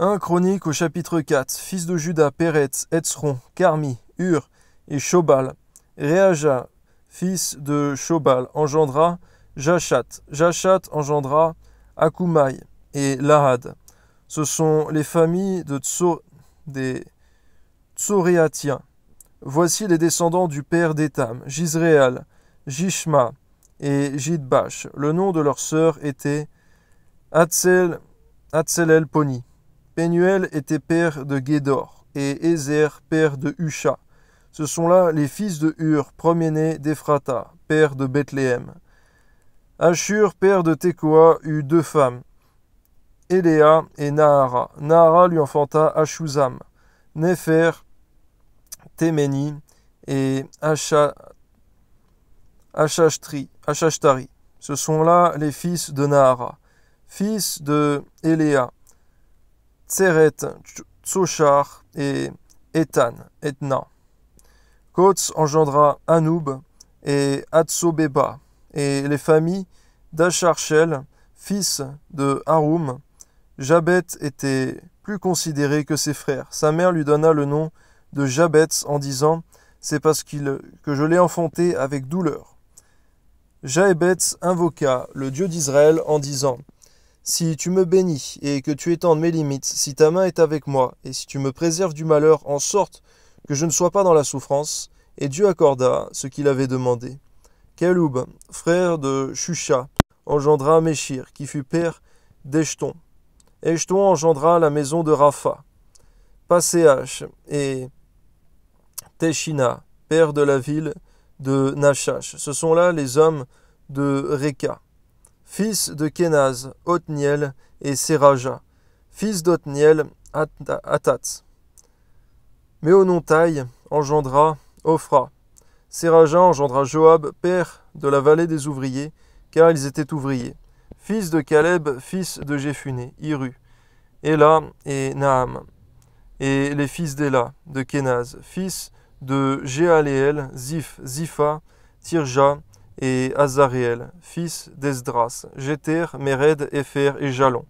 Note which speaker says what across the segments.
Speaker 1: 1 Chronique au chapitre 4 Fils de Judas, Peretz, Etzron, Carmi, Ur et Shobal. Réaja, fils de Shobal, engendra Jachat. Jachat engendra Akumai et Lahad. Ce sont les familles de Tso, des Tsoréatiens. Voici les descendants du père d'Etam, Jisréal, Jishma et Jidbash. Le nom de leur sœur était Atzel, Atzelel Poni. Penuel était père de Guédor et Ézer père de Husha. Ce sont là les fils de Hur, premier-né d'Ephrata, père de Bethléem. Ashur, père de Tekoa, eut deux femmes, Eléa et Nahara. Nahara lui enfanta Ashuzam, Néfer, Temeni et Achashtari. Ce sont là les fils de Nahara, fils de Eléa, Tseret, Tsochar et Etan, Etna. Kots engendra Anub et Atsobeba, et les familles d'Acharchel, fils de Haroum. Jabet était plus considéré que ses frères. Sa mère lui donna le nom de Jabet en disant C'est parce qu'il que je l'ai enfanté avec douleur. Jabetz invoqua le Dieu d'Israël en disant si tu me bénis et que tu étendes mes limites, si ta main est avec moi, et si tu me préserves du malheur en sorte que je ne sois pas dans la souffrance, et Dieu accorda ce qu'il avait demandé. Kaloub, frère de Chusha, engendra Meshir, qui fut père d'Eshton. Echton engendra la maison de Rapha, Passeh et Teshina, père de la ville de Nashach. Ce sont là les hommes de Reka fils de Kenaz, Otniel et Seraja, fils d'Othniel, Atatz. taï engendra Ophra. Seraja engendra Joab, père de la vallée des ouvriers, car ils étaient ouvriers. Fils de Caleb, fils de Jephuné, Iru, Ela et Naam. Et les fils d'Ela, de Kenaz, fils de Jéaléel, Ziph, Zipha, Tirja, et Azariel, fils d'Esdras, Jeter, Mered, Éphère et Jalon.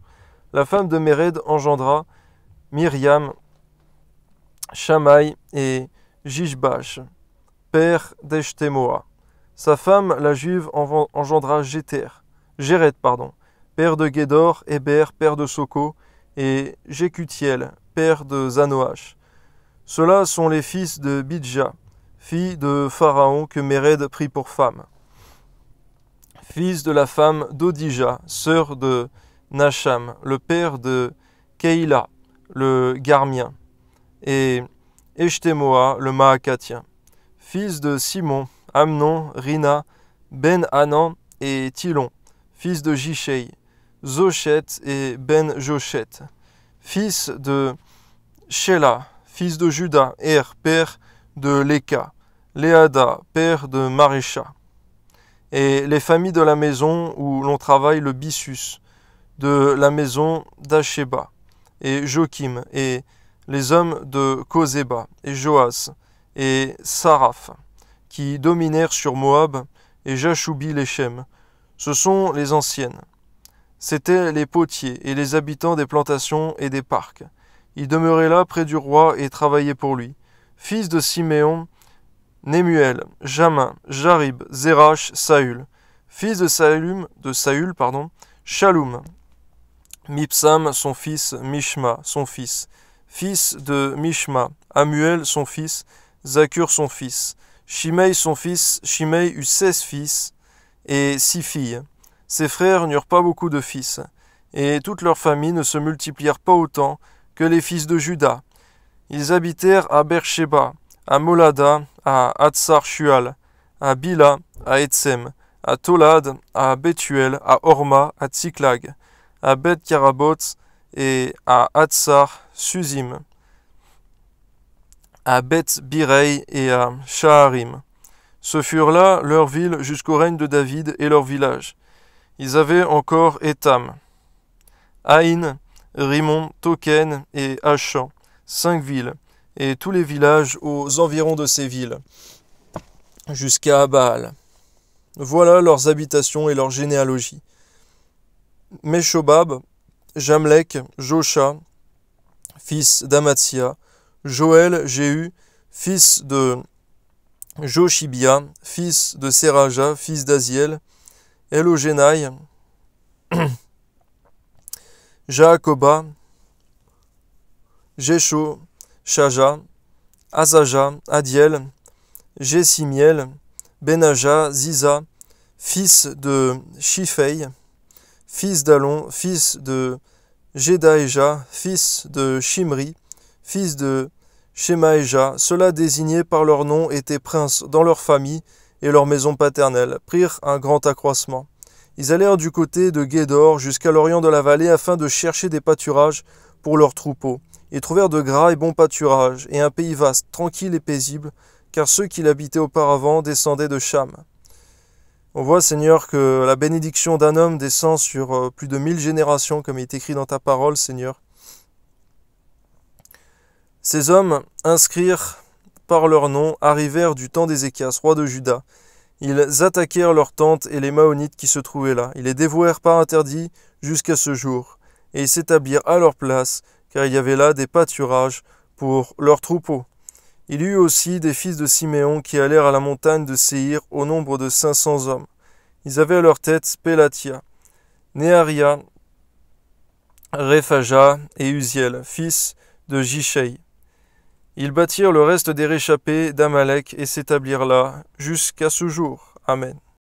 Speaker 1: La femme de Mered engendra Myriam, Shamaï et Jishbash, père d'Eshtemoa. Sa femme, la juive, engendra Jeter, Jéret, pardon, père de Gédor, Héber, père de Soko, et Jécutiel, père de Zanoach. Ceux-là sont les fils de Bidja, fille de Pharaon que Mered prit pour femme fils de la femme d'Odija, sœur de Nacham, le père de Keïla, le Garmien, et Eshtemoa, le Maakatien, fils de Simon, Amnon, Rina, Ben Anan et Tilon, fils de Jishei, Zochet et Ben Joshet, fils de Shela, fils de Juda, Er, père de Leka, Léada, père de Marécha et les familles de la maison où l'on travaille le Bissus, de la maison d'Acheba, et Joachim, et les hommes de Kozeba, et Joas, et Saraph, qui dominèrent sur Moab, et Jashubi leschem. Ce sont les anciennes. C'étaient les potiers et les habitants des plantations et des parcs. Ils demeuraient là près du roi et travaillaient pour lui. Fils de Siméon, Némuel, Jamin, Jarib, Zérach, Saül. Fils de Saül, de Saül pardon, Shalum. Mipsam, son fils, Mishma, son fils. Fils de Mishma, Amuel, son fils, Zakur, son fils. Shimei, son fils, Shimei eut seize fils et six filles. Ses frères n'eurent pas beaucoup de fils, et toutes leurs familles ne se multiplièrent pas autant que les fils de Judas. Ils habitèrent à Beersheba, à Molada, à Hatsar Shual, à Bila, à Etsem, à Tolad, à Betuel, à Orma, à Tziklag, à bet Karabot et à Hatsar Suzim, à bet Birei et à Shaharim. Ce furent là leurs villes jusqu'au règne de David et leurs villages. Ils avaient encore Etam, Aïn, Rimon, Token et Achan, cinq villes, et tous les villages aux environs de ces villes, jusqu'à Baal. Voilà leurs habitations et leur généalogie. Meshobab, Jamlek, Josha, fils d'Amatsia, Joël, Jéhu, fils de Joshibia, fils de Seraja, fils d'Aziel, Elogenaï Jacoba, Jesho, Shaja, Azaja, Adiel, Jessimiel, Benaja, Ziza, fils de Shifei, fils d'Alon, fils de Jedaéja, fils de Shimri, fils de Shemaéja, ceux-là désignés par leur nom étaient princes dans leur famille et leur maison paternelle, prirent un grand accroissement. Ils allèrent du côté de Guédor jusqu'à l'orient de la vallée afin de chercher des pâturages pour leurs troupeaux. Ils trouvèrent de gras et bon pâturage, et un pays vaste, tranquille et paisible, car ceux qui l'habitaient auparavant descendaient de Cham. On voit, Seigneur, que la bénédiction d'un homme descend sur euh, plus de mille générations, comme il est écrit dans ta parole, Seigneur. Ces hommes inscrire par leur nom arrivèrent du temps d'Ézéchias, roi de Juda. Ils attaquèrent leurs tentes et les Maonites qui se trouvaient là. Ils les dévouèrent par interdit jusqu'à ce jour, et ils s'établirent à leur place, car il y avait là des pâturages pour leurs troupeaux. Il y eut aussi des fils de Siméon qui allèrent à la montagne de Séir au nombre de cinq cents hommes. Ils avaient à leur tête Pelatia, Néaria, Réphaja et Uziel, fils de Jishei. Ils bâtirent le reste des réchappés d'Amalek et s'établirent là jusqu'à ce jour. Amen.